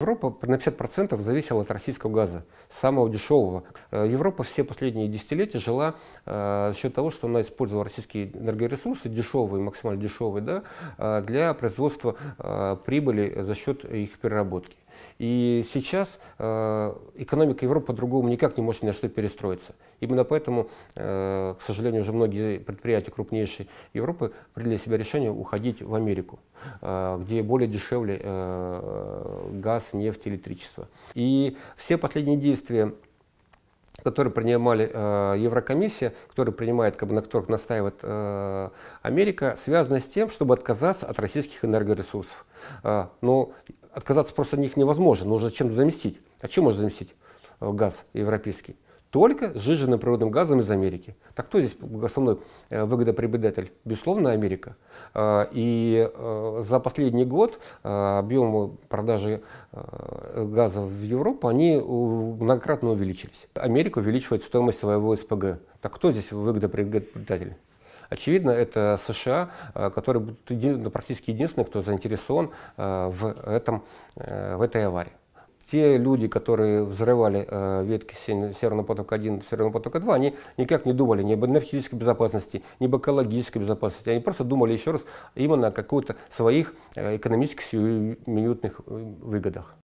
Европа на 50% зависела от российского газа, самого дешевого. Э, Европа все последние десятилетия жила э, за счет того, что она использовала российские энергоресурсы, дешевые, максимально дешевые, да, э, для производства э, прибыли за счет их переработки. И сейчас э, экономика Европы по-другому никак не может ни на что перестроиться. Именно поэтому, э, к сожалению, уже многие предприятия крупнейшие Европы приняли для себя решение уходить в Америку, э, где более дешевле э, газ, нефть, электричество. И все последние действия которые принимали э, Еврокомиссия, которые принимает, как бы, на которых настаивает э, Америка, связаны с тем, чтобы отказаться от российских энергоресурсов. Э, но ну, отказаться просто от них невозможно, нужно чем-то заместить. А чем можно заместить э, газ европейский? только сжиженным природным газом из Америки. Так кто здесь основной э, выгодоприобретатель? Безусловно, Америка. Э, и э, за последний год объемы продажи газа в Европу, они многократно увеличились. Америка увеличивает стоимость своего СПГ. Так кто здесь выгодоприобретатель? Очевидно, это США, который практически единственные, кто заинтересован в, этом, в этой аварии те люди, которые взрывали э, ветки Северного потока-1, Северного потока-2, они никак не думали ни об энергетической безопасности, ни об экологической безопасности. Они просто думали еще раз именно о каких-то своих э, экономических сиюминутных э, выгодах.